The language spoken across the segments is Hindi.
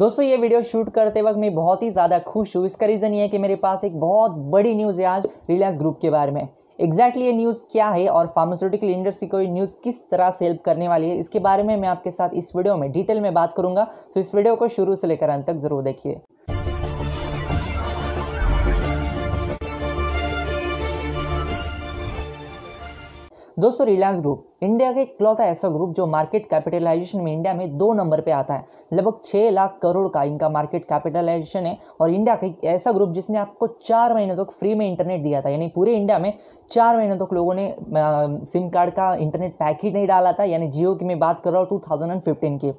दोस्तों ये वीडियो शूट करते वक्त मैं बहुत ही ज़्यादा खुश हूँ इसका रीज़न ये है कि मेरे पास एक बहुत बड़ी न्यूज़ है आज रिलायंस ग्रुप के बारे में एग्जैक्टली ये न्यूज़ क्या है और फार्मास्यूटिकल इंडस्ट्री को न्यूज़ किस तरह से हेल्प करने वाली है इसके बारे में मैं आपके साथ इस वीडियो में डिटेल में बात करूँगा तो इस वीडियो को शुरू से लेकर अंत तक जरूर देखिए दोस्तों रिलायंस ग्रुप इंडिया का एक लौता ऐसा ग्रुप जो मार्केट कैपिटलाइजेशन में इंडिया में दो नंबर पे आता है लगभग छः लाख करोड़ का इनका मार्केट कैपिटलाइजेशन है और इंडिया का एक ऐसा ग्रुप जिसने आपको चार महीने तक फ्री में इंटरनेट दिया था यानी पूरे इंडिया में चार महीने तक लोगों ने सिम कार्ड का इंटरनेट पैक ही नहीं डाला था यानी जियो की मैं बात कर रहा हूँ टू थाउजेंड एंड फिफ्टीन की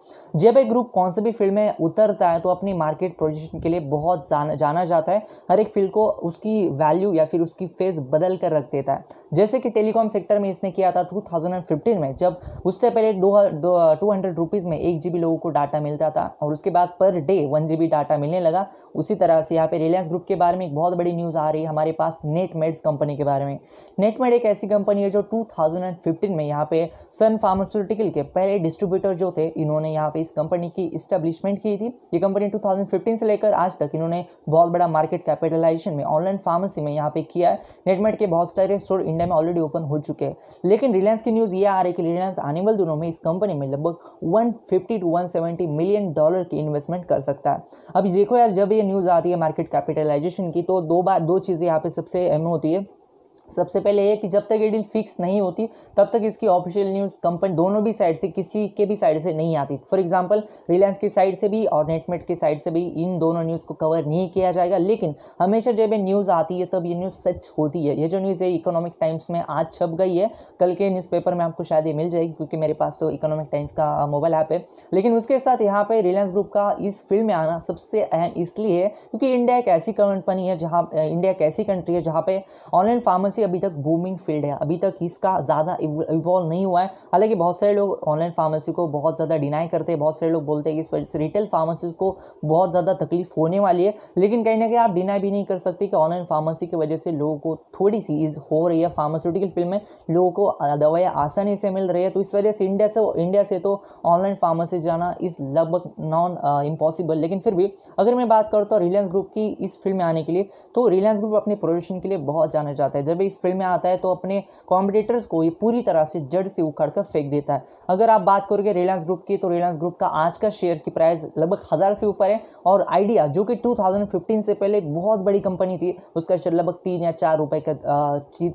जब एक ग्रुप कौन से भी फील्ड में उतरता है तो अपनी मार्केट पोजिशन के लिए बहुत जाना जाना जाता है हर एक फील्ड को उसकी वैल्यू या फिर उसकी फेस बदल कर रख देता है जैसे कि टेलीकॉम सेक्टर में इस किसने किया था 2015 में जब उससे पहले दो टू हंड्रेड रुपीज़ में एक जी लोगों को डाटा मिलता था और उसके बाद पर डे वन जी डाटा मिलने लगा उसी तरह से यहाँ पे रिलायंस ग्रुप के बारे में एक बहुत बड़ी न्यूज़ आ रही है हमारे पास नेटमेड्स कंपनी के बारे में नेटमेड एक ऐसी कंपनी है जो टू में यहाँ पे सन फार्मास्यूटिकल के पहले डिस्ट्रीब्यूटर जो थे इन्होंने यहाँ पे इस कंपनी की इस्टेब्लिशमेंट की थी ये कंपनी 2015 से लेकर आज तक इन्होंने बहुत बड़ा मार्केट कैपिटलाइजेशन में ऑनलाइन फार्मेसी में यहाँ पे किया है नेटमेट के बहुत सारे स्टोर इंडिया में ऑलरेडी ओपन हो चुके हैं लेकिन रिलायंस की न्यूज़ ये आ रही है कि रिलायंस आने वाले दिनों में इस कंपनी में लगभग 150 टू 170 मिलियन डॉलर की इन्वेस्टमेंट कर सकता है अब देखो यार जब ये न्यूज़ आती है मार्केट कैपिटलाइजेशन की तो दो बार दो चीज़ें यहाँ पे सबसे अहम होती है सबसे पहले ये कि जब तक ये डील फिक्स नहीं होती तब तक इसकी ऑफिशियल न्यूज़ कंपनी दोनों भी साइड से किसी के भी साइड से नहीं आती फॉर एग्जांपल रिलायंस की साइड से भी और नेटमेट की साइड से भी इन दोनों न्यूज़ को कवर नहीं किया जाएगा लेकिन हमेशा जब ये न्यूज़ आती है तब ये न्यूज़ सच होती है ये जो न्यूज़ है इकोनॉमिक टाइम्स में आज छप गई है कल के न्यूज़पेपर में आपको शायद ये मिल जाएगी क्योंकि मेरे पास तो इकोनॉमिक टाइम्स का मोबाइल ऐप है लेकिन उसके साथ यहाँ पर रिलायंस ग्रुप का इस फील्ड में आना सबसे अहम इसलिए है क्योंकि इंडिया एक ऐसी कंपनी है जहाँ इंडिया एक ऐसी कंट्री है जहाँ पर ऑनलाइन फार्मर्स से अभी तक बूमिंग फील्ड है अभी तक इसका ज़्यादा इवॉल्व नहीं हुआ है हालांकि बहुत सारे लोग ऑनलाइन फार्मेसी को बहुत ज़्यादा डिनाई करते हैं बहुत सारे लोग बोलते हैं कि इस वजह से रिटेल फार्मेसी को बहुत ज़्यादा तकलीफ होने वाली है लेकिन कहीं ना कहीं आप डिनाई भी नहीं कर सकते कि ऑनलाइन फार्मेसी की वजह से लोगों को थोड़ी सी इज हो रही है फार्मास्यूटिकल फील्ड में लोगों को दवाइयाँ आसानी से मिल रही है तो इस वजह से इंडिया से इंडिया से तो ऑनलाइन फार्मेसी जाना इस लगभग नॉन इम्पॉसिबल लेकिन फिर भी अगर मैं बात करता हूँ रिलायंस ग्रुप की इस फील्ड में आने के लिए तो रिलायंस ग्रुप अपने प्रोडक्शन के लिए बहुत जाना जाता है जब भी इस फील्ड में आता है तो अपने कॉम्पिटिटर्स को ये पूरी तरह से जड़ से उखाड़ कर फेंक देता है अगर आप बात करोगे रिलायंस ग्रुप की तो रिलायंस ग्रुप का आज का शेयर की प्राइस लगभग हज़ार से ऊपर है और आइडिया जो कि टू से पहले बहुत बड़ी कंपनी थी उसका शेयर लगभग तीन या चार रुपये का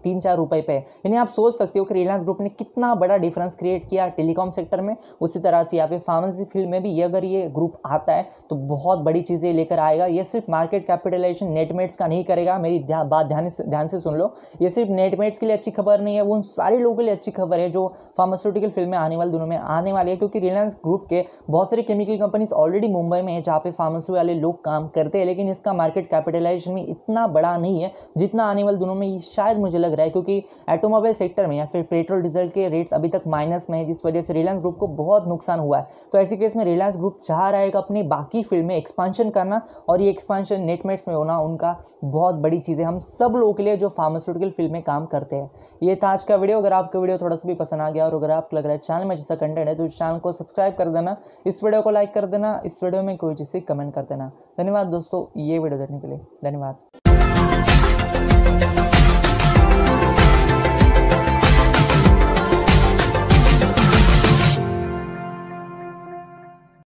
तीन चार रुपये पे है यानी आप सोच सकते हो कि रिलायंस ग्रुप ने कितना बड़ा डिफरेंस क्रिएट किया टेलीकॉम सेक्टर में उसी तरह से यहाँ पे फार्मेसी फील्ड में भी ये अगर ये ग्रुप आता है तो बहुत बड़ी चीज़ें लेकर आएगा ये सिर्फ मार्केट कैपिटलाइजेशन नेटमेट्स का नहीं करेगा मेरी ध्या, बात ध्यान से ध्यान से सुन लो ये सिर्फ नेटमेट्स के लिए अच्छी खबर नहीं है वो उन सारे लोगों के लिए अच्छी खबर है जो फार्मास्यूटिकल फील्ड में आने वाले दिनों में आने वाली है क्योंकि रिलायंस ग्रुप के बहुत सारी केमिकल कंपनीज ऑलरेडी मुंबई में है जहाँ पे फार्मेसी वाले लोग काम करते हैं लेकिन इसका मार्केट कैपिटलाइजेशन में इतना बड़ा नहीं है जितना आने वाले दिनों में शायद मुझे लग रहा है क्योंकि ऑटोमोबाइल सेक्टर में या फिर पेट्रोल डीजल के रेट्स अभी तक माइनस में है जिस वजह से रिलायंस ग्रुप को बहुत नुकसान हुआ है तो ऐसे केस में रिलायंस ग्रुप चाह रहा है अपनी अपने बाकी फील्ड में एक्सपांशन करना और ये एक्सपांशन नेटमेट्स में होना उनका बहुत बड़ी चीज़ है हम सब लोगों के लिए जो फार्मास्यूटिकल कमर्शियल फील्ड में काम करते हैं ये था आज का वीडियो अगर आपको वीडियो थोड़ा सा भी पसंद आ गया और अगर आपको लग रहा है चैनल में जैसा कंटेंट है तो चैनल को सब्सक्राइब कर देना इस वीडियो को लाइक कर देना इस वीडियो में कोई जैसे कमेंट कर देना धन्यवाद दोस्तों ये वीडियो देखने के लिए धन्यवाद